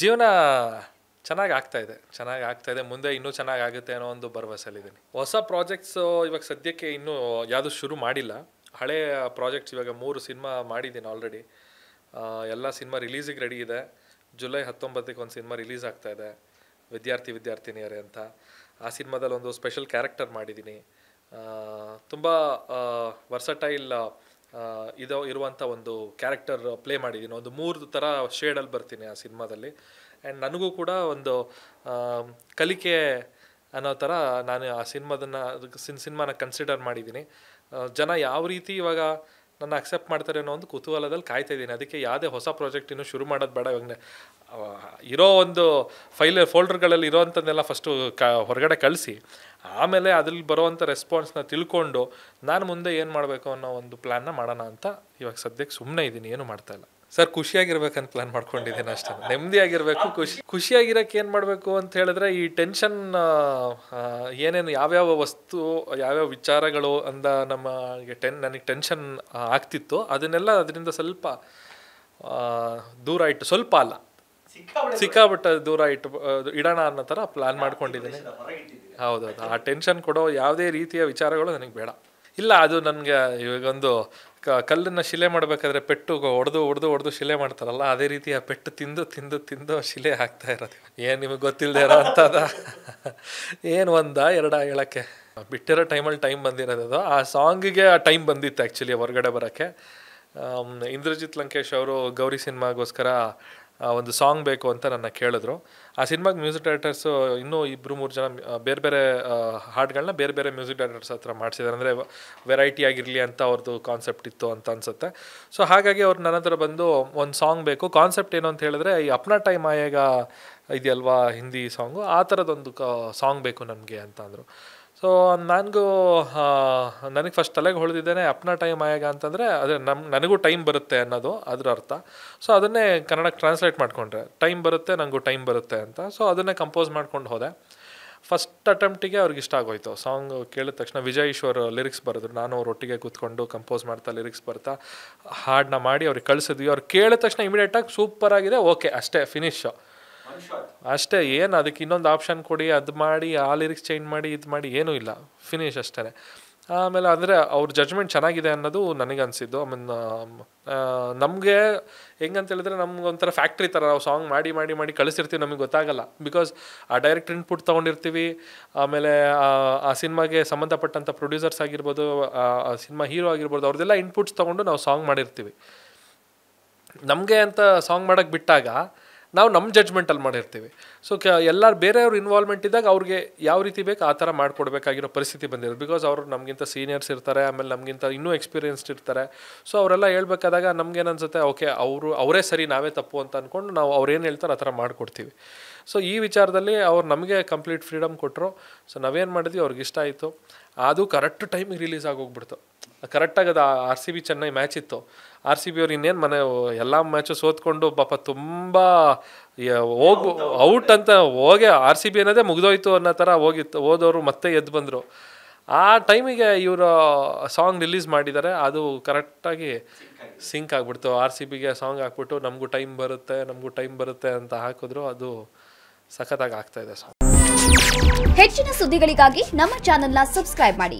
ಜೀವನ ಚೆನ್ನಾಗಿ ಆಗ್ತಾ ಇದೆ ಚೆನ್ನಾಗಿ ಆಗ್ತಾ ಇದೆ ಮುಂದೆ ಇನ್ನೂ ಚೆನ್ನಾಗಿ ಆಗುತ್ತೆ ಅನ್ನೋ ಒಂದು ಭರವಸೆಯಲ್ಲಿದ್ದೀನಿ ಹೊಸ ಪ್ರಾಜೆಕ್ಟ್ಸ್ ಇವಾಗ ಸದ್ಯಕ್ಕೆ ಇನ್ನೂ ಯಾವುದು ಶುರು ಮಾಡಿಲ್ಲ ಹಳೆಯ ಪ್ರಾಜೆಕ್ಟ್ಸ್ ಇವಾಗ ಮೂರು ಸಿನಿಮಾ ಮಾಡಿದ್ದೀನಿ ಆಲ್ರೆಡಿ ಎಲ್ಲ ಸಿನಿಮಾ ರಿಲೀಸಿಗೆ ರೆಡಿ ಇದೆ ಜುಲೈ ಹತ್ತೊಂಬತ್ತಕ್ಕೆ ಒಂದು ಸಿನಿಮಾ ರಿಲೀಸ್ ಆಗ್ತಾ ಇದೆ ವಿದ್ಯಾರ್ಥಿ ವಿದ್ಯಾರ್ಥಿನಿಯರೇ ಅಂತ ಆ ಸಿನಿಮಾದಲ್ಲಿ ಒಂದು ಸ್ಪೆಷಲ್ ಕ್ಯಾರೆಕ್ಟರ್ ಮಾಡಿದ್ದೀನಿ ತುಂಬ ವರ್ಸಟೈಲ್ ಇದು ಇರುವಂಥ ಒಂದು ಕ್ಯಾರೆಕ್ಟರ್ ಪ್ಲೇ ಮಾಡಿದ್ದೀನಿ ಒಂದು ಮೂರು ಥರ ಶೇಡಲ್ಲಿ ಬರ್ತೀನಿ ಆ ಸಿನಿಮಾದಲ್ಲಿ ಆ್ಯಂಡ್ ನನಗೂ ಕೂಡ ಒಂದು ಕಲಿಕೆ ಅನ್ನೋ ಥರ ನಾನು ಆ ಸಿನಿಮಾದನ್ನು ಸಿನ್ ಸಿನಿಮಾನ ಕನ್ಸಿಡರ್ ಮಾಡಿದ್ದೀನಿ ಜನ ಯಾವ ರೀತಿ ಇವಾಗ ನನ್ನ ಅಕ್ಸೆಪ್ಟ್ ಮಾಡ್ತಾರೆ ಅನ್ನೋ ಒಂದು ಕುತೂಹಲದಲ್ಲಿ ಕಾಯ್ತಾ ಇದ್ದೀನಿ ಅದಕ್ಕೆ ಯಾವುದೇ ಹೊಸ ಪ್ರಾಜೆಕ್ಟ್ ಇನ್ನೂ ಶುರು ಮಾಡೋದು ಬೇಡ ಇವಾಗ ಇರೋ ಒಂದು ಫೈಲ್ ಫೋಲ್ಡರ್ಗಳಲ್ಲಿ ಇರೋ ಇರೋವಂಥದ್ದೆಲ್ಲ ಫಸ್ಟು ಕ ಹೊರಗಡೆ ಕಳಿಸಿ ಆಮೇಲೆ ಅದ್ರಲ್ಲಿ ಬರುವಂಥ ರೆಸ್ಪಾನ್ಸ್ನ ತಿಳ್ಕೊಂಡು ನಾನು ಮುಂದೆ ಏನು ಮಾಡಬೇಕು ಅನ್ನೋ ಒಂದು ಪ್ಲ್ಯಾನ್ನ ಮಾಡೋಣ ಅಂತ ಇವಾಗ ಸದ್ಯಕ್ಕೆ ಸುಮ್ಮನೆ ಇದ್ದೀನಿ ಏನು ಮಾಡ್ತಾ ಇಲ್ಲ ಸರ್ ಖುಷಿಯಾಗಿರ್ಬೇಕಂತ ಪ್ಲಾನ್ ಮಾಡ್ಕೊಂಡಿದ್ದೀನಿ ಅಷ್ಟೇ ನೆಮ್ಮದಿಯಾಗಿರ್ಬೇಕು ಖುಷಿ ಖುಷಿಯಾಗಿರೋಕೆ ಏನು ಮಾಡಬೇಕು ಅಂತ ಹೇಳಿದ್ರೆ ಈ ಟೆನ್ಷನ್ ಏನೇನು ಯಾವ್ಯಾವ ವಸ್ತು ಯಾವ್ಯಾವ ವಿಚಾರಗಳು ಅಂದ ನಮಗೆ ಟೆನ್ ನನಗೆ ಟೆನ್ಷನ್ ಆಗ್ತಿತ್ತು ಅದನ್ನೆಲ್ಲ ಅದರಿಂದ ಸ್ವಲ್ಪ ದೂರ ಇಟ್ಟು ಸ್ವಲ್ಪ ಅಲ್ಲ ಸಿಕ್ಕಾಬಿಟ್ಟ ದೂರ ಇಟ್ಟು ಇಡೋಣ ಅನ್ನೋ ಥರ ಪ್ಲ್ಯಾನ್ ಮಾಡ್ಕೊಂಡಿದ್ದೀನಿ ಹೌದೌದು ಆ ಟೆನ್ಷನ್ ಕೊಡೋ ಯಾವುದೇ ರೀತಿಯ ವಿಚಾರಗಳು ನನಗೆ ಬೇಡ ಇಲ್ಲ ಅದು ನನಗೆ ಇವಾಗೊಂದು ಕಲ್ಲನ್ನು ಶಿಲೆ ಮಾಡಬೇಕಾದ್ರೆ ಪೆಟ್ಟು ಹೊಡೆದು ಹೊಡೆದು ಹೊಡೆದು ಶಿಲೆ ಮಾಡ್ತಾರಲ್ಲ ಅದೇ ರೀತಿ ಆ ಪೆಟ್ಟು ತಿಂದು ತಿಂದು ತಿಂದು ಶಿಲೆ ಹಾಕ್ತಾ ಇರೋದು ಏನು ನಿಮಗೆ ಗೊತ್ತಿಲ್ಲದೆ ಇರೋ ಅಂತದ ಏನು ಒಂದ ಎರಡ ಹೇಳೋಕ್ಕೆ ಬಿಟ್ಟಿರೋ ಟೈಮಲ್ಲಿ ಟೈಮ್ ಬಂದಿರೋದು ಆ ಸಾಂಗಿಗೆ ಆ ಟೈಮ್ ಬಂದಿತ್ತು ಆ್ಯಕ್ಚುಲಿ ಹೊರಗಡೆ ಬರೋಕ್ಕೆ ಇಂದ್ರಜಿತ್ ಲಂಕೇಶ್ ಅವರು ಗೌರಿ ಸಿನಿಮಾಗೋಸ್ಕರ ಒಂದು ಸಾಂಗ್ ಬೇಕು ಅಂತ ನನ್ನ ಕೇಳಿದ್ರು ಆ ಸಿನಿಮಾಗೆ ಮ್ಯೂಸಿಕ್ ಡೈರೆಕ್ಟರ್ಸು ಇನ್ನೂ ಇಬ್ಬರು ಮೂರು ಜನ ಬೇರೆ ಬೇರೆ ಹಾಡುಗಳನ್ನ ಬೇರೆ ಬೇರೆ ಮ್ಯೂಸಿಕ್ ಡೈರೆಕ್ಟರ್ಸ್ ಹತ್ರ ಮಾಡಿಸಿದ್ದಾರೆ ಅಂದರೆ ವೆರೈಟಿ ಆಗಿರಲಿ ಅಂತ ಅವ್ರದ್ದು ಕಾನ್ಸೆಪ್ಟ್ ಇತ್ತು ಅಂತ ಅನಿಸುತ್ತೆ ಸೊ ಹಾಗಾಗಿ ಅವ್ರು ನನ್ನ ಹತ್ರ ಬಂದು ಒಂದು ಸಾಂಗ್ ಬೇಕು ಕಾನ್ಸೆಪ್ಟ್ ಏನು ಅಂತ ಹೇಳಿದ್ರೆ ಈ ಅಪ್ನಾ ಟೈಮ್ ಆಯಾಗ ಇದೆಯಲ್ವಾ ಹಿಂದಿ ಸಾಂಗು ಆ ಥರದೊಂದು ಸಾಂಗ್ ಬೇಕು ನಮಗೆ ಅಂತ ಅಂದರು ಸೊ ನನಗೂ ನನಗೆ ಫಸ್ಟ್ ತಲೆಗೆ ಹೊಳೆದಿದ್ದೇನೆ ಅಪ್ನ ಟೈಮ್ ಆಯಾಗ ಅಂತಂದರೆ ಅದೇ ನಮ್ಗೆ ನನಗೂ ಟೈಮ್ ಬರುತ್ತೆ ಅನ್ನೋದು ಅದರ ಅರ್ಥ ಸೊ ಅದನ್ನೇ ಕನ್ನಡಕ್ಕೆ ಟ್ರಾನ್ಸ್ಲೇಟ್ ಮಾಡಿಕೊಂಡ್ರೆ ಟೈಮ್ ಬರುತ್ತೆ ನನಗೂ ಟೈಮ್ ಬರುತ್ತೆ ಅಂತ ಸೊ ಅದನ್ನೇ ಕಂಪೋಸ್ ಮಾಡ್ಕೊಂಡು ಹೋದೆ ಫಸ್ಟ್ ಅಟೆಂಪ್ಟಿಗೆ ಅವ್ರಿಗೆ ಇಷ್ಟ ಆಗೋಯ್ತು ಸಾಂಗ್ ಕೇಳಿದ ತಕ್ಷಣ ವಿಜಯ್ ಈಶ್ವರ್ ಲಿರಿಕ್ಸ್ ಬರೆದ್ರು ನಾನು ಅವ್ರ ಒಟ್ಟಿಗೆ ಕೂತ್ಕೊಂಡು ಕಂಪೋಸ್ ಮಾಡ್ತಾ ಲಿರಿಕ್ಸ್ ಬರ್ತಾ ಹಾಡನ್ನ ಮಾಡಿ ಅವ್ರಿಗೆ ಕಳಿಸಿದ್ವಿ ಅವ್ರು ಕೇಳಿದ ತಕ್ಷಣ ಇಮಿಡಿಯೇಟಾಗಿ ಸೂಪರ್ ಆಗಿದೆ ಓಕೆ ಅಷ್ಟೇ ಫಿನಿಶು ಅಷ್ಟೇ ಏನು ಅದಕ್ಕೆ ಇನ್ನೊಂದು ಆಪ್ಷನ್ ಕೊಡಿ ಅದು ಮಾಡಿ ಆ ಲಿರಿಕ್ಸ್ ಚೇಂಜ್ ಮಾಡಿ ಇದು ಮಾಡಿ ಏನೂ ಇಲ್ಲ ಫಿನಿಶ್ ಅಷ್ಟೇ ಆಮೇಲೆ ಅಂದರೆ ಅವ್ರ ಜಜ್ಮೆಂಟ್ ಚೆನ್ನಾಗಿದೆ ಅನ್ನೋದು ನನಗೆ ಅನಿಸಿದ್ದು um, ಆಮೇಲೆ ನಮಗೆ ಹೆಂಗಂತೇಳಿದ್ರೆ ನಮ್ಗೆ ಒಂಥರ ಫ್ಯಾಕ್ಟ್ರಿ ಥರ ನಾವು ಸಾಂಗ್ ಮಾಡಿ ಮಾಡಿ ಮಾಡಿ ಕಳಿಸಿರ್ತೀವಿ ನಮಗೆ ಗೊತ್ತಾಗಲ್ಲ ಬಿಕಾಸ್ ಆ ಡೈರೆಕ್ಟ್ ಇನ್ಪುಟ್ ತೊಗೊಂಡಿರ್ತೀವಿ ಆಮೇಲೆ ಆ ಸಿನಿಮಾಗೆ ಸಂಬಂಧಪಟ್ಟಂಥ ಪ್ರೊಡ್ಯೂಸರ್ಸ್ ಆಗಿರ್ಬೋದು ಆ ಸಿನಿಮಾ ಹೀರೋ ಆಗಿರ್ಬೋದು ಅವ್ರದೆಲ್ಲ ಇನ್ಪುಟ್ಸ್ ತೊಗೊಂಡು ನಾವು ಸಾಂಗ್ ಮಾಡಿರ್ತೀವಿ ನಮಗೆ ಅಂತ ಸಾಂಗ್ ಮಾಡೋಕ್ಕೆ ಬಿಟ್ಟಾಗ ನಾವ್ ನಮ್ ಜಡ್ಜ್ಮೆಂಟ್ ಅಲ್ಲಿ ಮಾಡಿರ್ತೀವಿ ಸೋ ಎಲ್ಲರ ಬೇರೆ ಬೇರೆ ಇನ್ವೋಲ್ವ್ಮೆಂಟ್ ಇದ್ದಾಗ ಅವರಿಗೆ ಯಾವ ರೀತಿ ಬೇಕಾ ಆ ತರ ಮಾಡಿ ಕೊಡ್ಬೇಕಾಗಿರೋ ಪರಿಸ್ಥಿತಿ ಬಂದಿರೋ ಬಿಕಾಸ್ ಅವರು ನಮಗಿಂತ ಸೀನಿಯರ್ಸ್ ಇರ್ತಾರೆ ಆಮೇಲೆ ನಮಗಿಂತ ಇನ್ನು ಎಕ್ಸ್‌ಪೀರಿಯನ್ಸ್ಡ್ ಇರ್ತಾರೆ ಸೋ ಅವರೆಲ್ಲ ಹೇಳಬೇಕಾದಾಗ ನಮಗೆ ಏನನ್ ಅನ್ಸುತ್ತೆ ಓಕೆ ಅವರು ಅವರೇ ಸರಿ ನಾವೇ ತಪ್ಪು ಅಂತ ಅನ್ಕೊಂಡು ನಾವು ಅವರು ಏನು ಹೇಳ್ತಾರಾ ಆ ತರ ಮಾಡಿ ಕೊಡ್ತೀವಿ ಸೋ ಈ ವಿಚಾರದಲ್ಲಿ ಅವರು ನಮಗೆ ಕಂಪ್ಲೀಟ್ ಫ್ರೀಡಂ ಕೊಟ್ಟರು ಸೋ ನಾವ್ ಏನು ಮಾಡಿದ್ವಿ ಅವರಿಗೆ ಇಷ್ಟ ಆಯಿತು ಅದು ಕರೆಕ್ಟ್ ಟೈಮ್ ಗೆ రిలీజ్ ಆಗೋಯ್ತು ಕರೆಕ್ಟಾಗಿ ಅದು R C B Chennai match ಇತ್ತು ಆರ್ ಸಿ ಬಿ ಅವ್ರು ಇನ್ನೇನು ಮನೆ ಎಲ್ಲ ಮ್ಯಾಚು ಸೋತ್ಕೊಂಡು ಪಾಪ ತುಂಬ ಹೋಗು ಔಟ್ ಅಂತ ಹೋಗಿ ಆರ್ ಸಿ ಬಿ ಅನ್ನೋದೇ ಮುಗಿದೋಯ್ತು ಅನ್ನೋ ಥರ ಹೋಗಿತ್ತು ಹೋದವರು ಮತ್ತೆ ಎದ್ದು ಬಂದರು ಆ ಟೈಮಿಗೆ ಇವರು ಸಾಂಗ್ ರಿಲೀಸ್ ಮಾಡಿದ್ದಾರೆ ಅದು ಕರೆಕ್ಟಾಗಿ ಸಿಂಕ್ ಆಗಿಬಿಡ್ತು ಆರ್ ಸಿ ಬಿಗೆ ಸಾಂಗ್ ಹಾಕ್ಬಿಟ್ಟು ನಮಗೂ ಟೈಮ್ ಬರುತ್ತೆ ನಮಗೂ ಟೈಮ್ ಬರುತ್ತೆ ಅಂತ ಹಾಕಿದ್ರು ಅದು ಸಖತ್ತಾಗಿ ಆಗ್ತಾ ಇದೆ ಸಾಂಗ್ ಹೆಚ್ಚಿನ ಸುದ್ದಿಗಳಿಗಾಗಿ ನಮ್ಮ ಚಾನೆಲ್ನ ಸಬ್ಸ್ಕ್ರೈಬ್ ಮಾಡಿ